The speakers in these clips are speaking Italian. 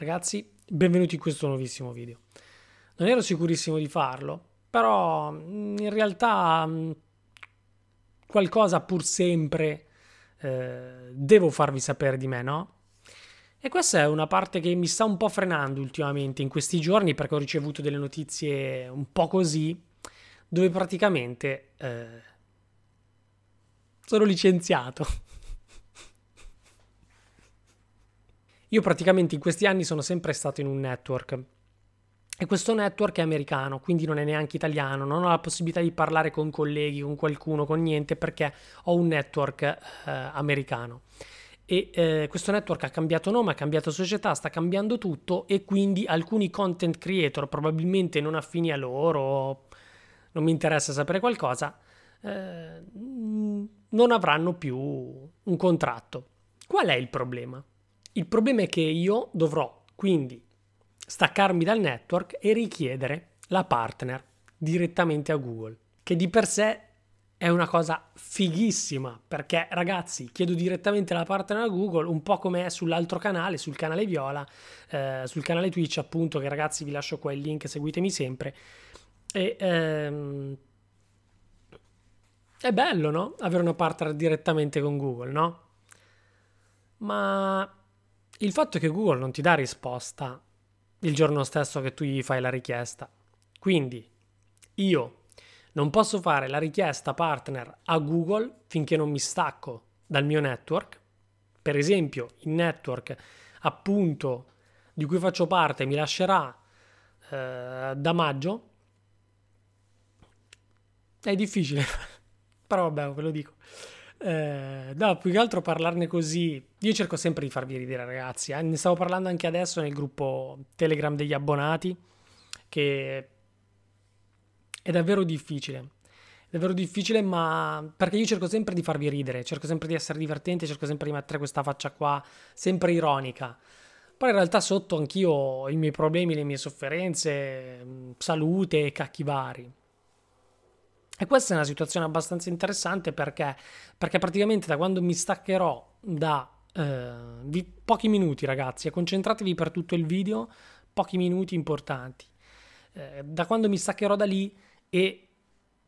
Ragazzi, benvenuti in questo nuovissimo video. Non ero sicurissimo di farlo, però mm, in realtà mm, qualcosa pur sempre eh, devo farvi sapere di me, no? E questa è una parte che mi sta un po' frenando ultimamente in questi giorni perché ho ricevuto delle notizie un po' così, dove praticamente eh, sono licenziato. Io praticamente in questi anni sono sempre stato in un network. E questo network è americano, quindi non è neanche italiano, non ho la possibilità di parlare con colleghi, con qualcuno, con niente, perché ho un network eh, americano. E eh, questo network ha cambiato nome, ha cambiato società, sta cambiando tutto e quindi alcuni content creator, probabilmente non affini a loro, non mi interessa sapere qualcosa, eh, non avranno più un contratto. Qual è il problema? Il problema è che io dovrò quindi staccarmi dal network e richiedere la partner direttamente a Google, che di per sé è una cosa fighissima perché ragazzi chiedo direttamente la partner a Google un po' come è sull'altro canale, sul canale Viola, eh, sul canale Twitch appunto che ragazzi vi lascio qua il link, seguitemi sempre. E, ehm, è bello no? Avere una partner direttamente con Google no? Ma il fatto che Google non ti dà risposta il giorno stesso che tu gli fai la richiesta. Quindi io non posso fare la richiesta partner a Google finché non mi stacco dal mio network. Per esempio, il network appunto di cui faccio parte mi lascerà eh, da maggio. È difficile, però vabbè, ve lo dico. Eh, no, più che altro parlarne così. Io cerco sempre di farvi ridere, ragazzi. Eh. Ne stavo parlando anche adesso nel gruppo Telegram degli abbonati, che è davvero difficile. È davvero difficile, ma perché io cerco sempre di farvi ridere, cerco sempre di essere divertente, cerco sempre di mettere questa faccia qua, sempre ironica. Poi in realtà sotto anch'io ho i miei problemi, le mie sofferenze, salute e cacchi vari. E questa è una situazione abbastanza interessante perché, perché praticamente da quando mi staccherò da eh, vi, pochi minuti ragazzi, e concentratevi per tutto il video, pochi minuti importanti, eh, da quando mi staccherò da lì e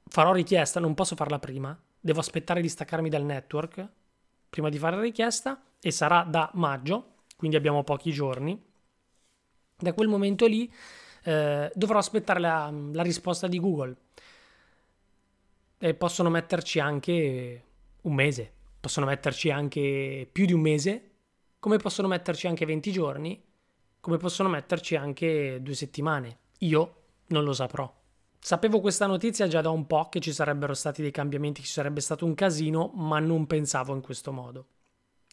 farò richiesta, non posso farla prima, devo aspettare di staccarmi dal network prima di fare la richiesta e sarà da maggio, quindi abbiamo pochi giorni. Da quel momento lì eh, dovrò aspettare la, la risposta di Google e possono metterci anche un mese, possono metterci anche più di un mese, come possono metterci anche 20 giorni, come possono metterci anche due settimane. Io non lo saprò. Sapevo questa notizia già da un po' che ci sarebbero stati dei cambiamenti, ci sarebbe stato un casino, ma non pensavo in questo modo.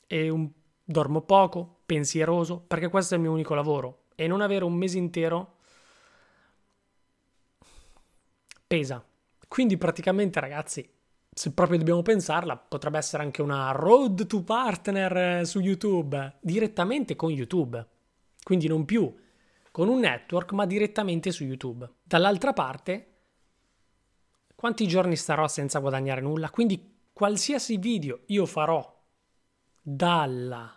E un... dormo poco, pensieroso, perché questo è il mio unico lavoro e non avere un mese intero pesa. Quindi praticamente ragazzi, se proprio dobbiamo pensarla, potrebbe essere anche una road to partner eh, su YouTube, direttamente con YouTube. Quindi non più con un network, ma direttamente su YouTube. Dall'altra parte, quanti giorni starò senza guadagnare nulla? Quindi qualsiasi video io farò dalla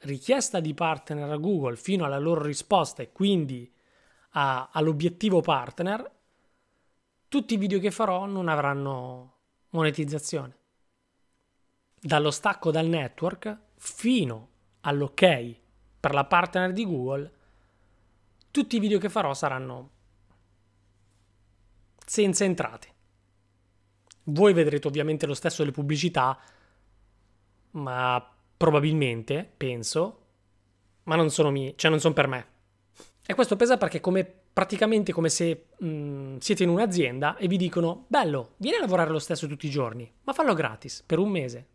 richiesta di partner a Google fino alla loro risposta e quindi a, all'obiettivo partner, tutti i video che farò non avranno monetizzazione. Dallo stacco dal network fino all'ok per la partner di Google, tutti i video che farò saranno senza entrate. Voi vedrete ovviamente lo stesso le pubblicità, ma probabilmente, penso, ma non sono mie, cioè non sono per me. E questo pesa perché come praticamente come se mh, mm, siete in un'azienda e vi dicono bello, vieni a lavorare lo stesso tutti i giorni, ma fallo gratis per un mese.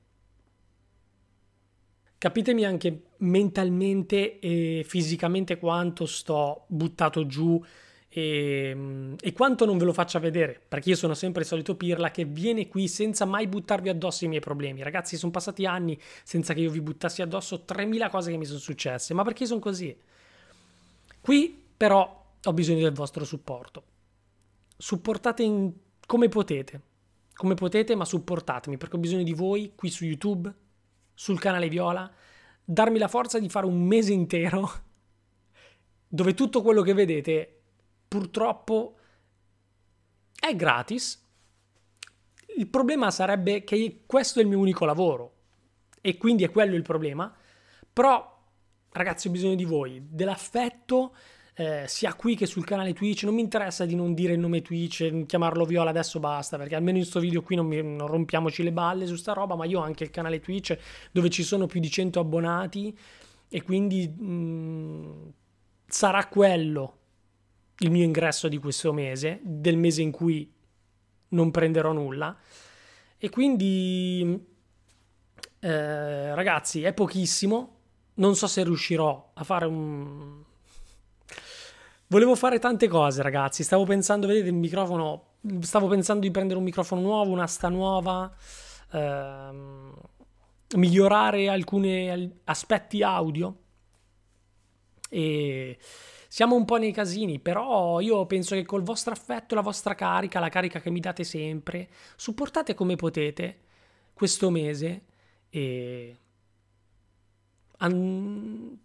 Capitemi anche mentalmente e fisicamente quanto sto buttato giù e, mm, e quanto non ve lo faccia vedere, perché io sono sempre il solito pirla che viene qui senza mai buttarvi addosso i miei problemi. Ragazzi, sono passati anni senza che io vi buttassi addosso 3000 cose che mi sono successe, ma perché sono così? Qui però ho bisogno del vostro supporto. Supportate in... come potete, come potete, ma supportatemi perché ho bisogno di voi qui su YouTube, sul canale Viola, darmi la forza di fare un mese intero dove tutto quello che vedete purtroppo è gratis. Il problema sarebbe che questo è il mio unico lavoro e quindi è quello il problema, però ragazzi ho bisogno di voi, dell'affetto eh, sia qui che sul canale Twitch. Non mi interessa di non dire il nome Twitch, mm, chiamarlo Viola adesso basta, perché almeno in questo video qui non, mi, non rompiamoci le balle su sta roba, ma io ho anche il canale Twitch dove ci sono più di 100 abbonati e quindi mh, mm, sarà quello il mio ingresso di questo mese, del mese in cui non prenderò nulla. E quindi, mm, eh, ragazzi, è pochissimo. Non so se riuscirò a fare un, Volevo fare tante cose, ragazzi. Stavo pensando, vedete il microfono. Stavo pensando di prendere un microfono nuovo, un'asta nuova. Ehm, migliorare alcuni aspetti audio. E siamo un po' nei casini, però io penso che col vostro affetto, la vostra carica, la carica che mi date sempre, supportate come potete questo mese e. An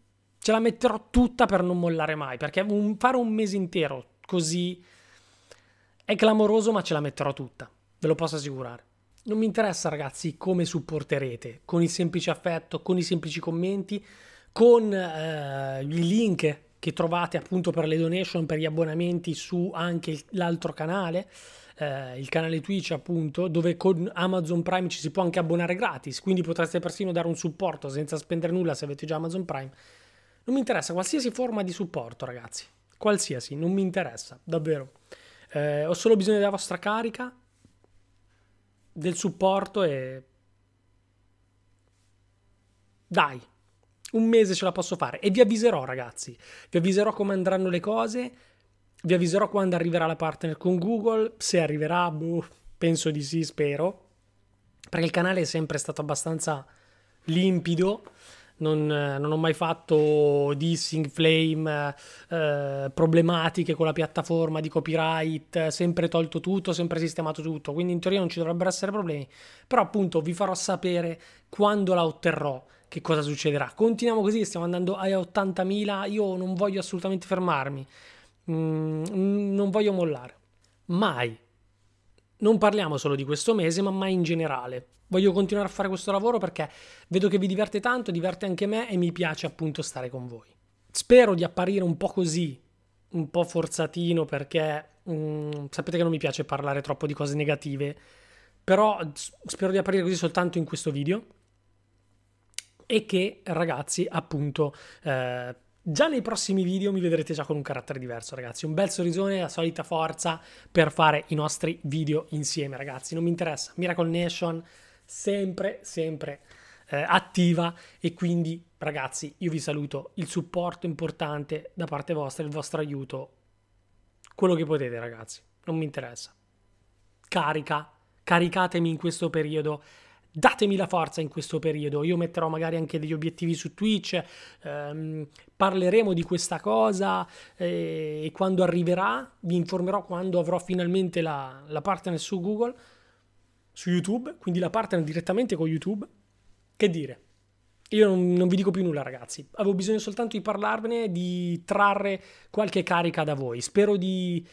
ce la metterò tutta per non mollare mai, perché un, fare un mese intero così è clamoroso, ma ce la metterò tutta, ve lo posso assicurare. Non mi interessa ragazzi come supporterete, con il semplice affetto, con i semplici commenti, con eh, i link che trovate appunto per le donation, per gli abbonamenti su anche l'altro canale, eh, il canale Twitch appunto, dove con Amazon Prime ci si può anche abbonare gratis, quindi potreste persino dare un supporto senza spendere nulla se avete già Amazon Prime non mi interessa qualsiasi forma di supporto, ragazzi. Qualsiasi, non mi interessa, davvero. Eh, ho solo bisogno della vostra carica, del supporto e... Dai, un mese ce la posso fare e vi avviserò, ragazzi. Vi avviserò come andranno le cose, vi avviserò quando arriverà la partner con Google, se arriverà, boh, penso di sì, spero. Perché il canale è sempre stato abbastanza limpido non, eh, non ho mai fatto dissing, flame, eh, problematiche con la piattaforma di copyright, sempre tolto tutto, sempre sistemato tutto, quindi in teoria non ci dovrebbero essere problemi, però appunto vi farò sapere quando la otterrò che cosa succederà. Continuiamo così, stiamo andando ai 80.000, io non voglio assolutamente fermarmi, mm, non voglio mollare, mai. Non parliamo solo di questo mese, ma mai in generale. Voglio continuare a fare questo lavoro perché vedo che vi diverte tanto, diverte anche me e mi piace appunto stare con voi. Spero di apparire un po' così, un po' forzatino perché mh, mm, sapete che non mi piace parlare troppo di cose negative, però spero di apparire così soltanto in questo video e che ragazzi appunto eh, Già nei prossimi video mi vedrete già con un carattere diverso, ragazzi. Un bel sorrisone, la solita forza per fare i nostri video insieme, ragazzi. Non mi interessa. Miracle Nation, sempre, sempre eh, attiva. E quindi, ragazzi, io vi saluto. Il supporto importante da parte vostra, il vostro aiuto, quello che potete, ragazzi. Non mi interessa. Carica, caricatemi in questo periodo datemi la forza in questo periodo. Io metterò magari anche degli obiettivi su Twitch, ehm, parleremo di questa cosa eh, e quando arriverà vi informerò quando avrò finalmente la, la partner su Google, su YouTube, quindi la partner direttamente con YouTube. Che dire? Io non, non, vi dico più nulla, ragazzi. Avevo bisogno soltanto di parlarvene, di trarre qualche carica da voi. Spero di.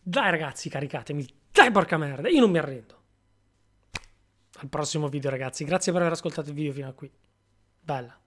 Dai, ragazzi, caricatemi. Dai, porca merda, io non mi arrendo al prossimo video ragazzi. Grazie per aver ascoltato il video fino a qui. Bella.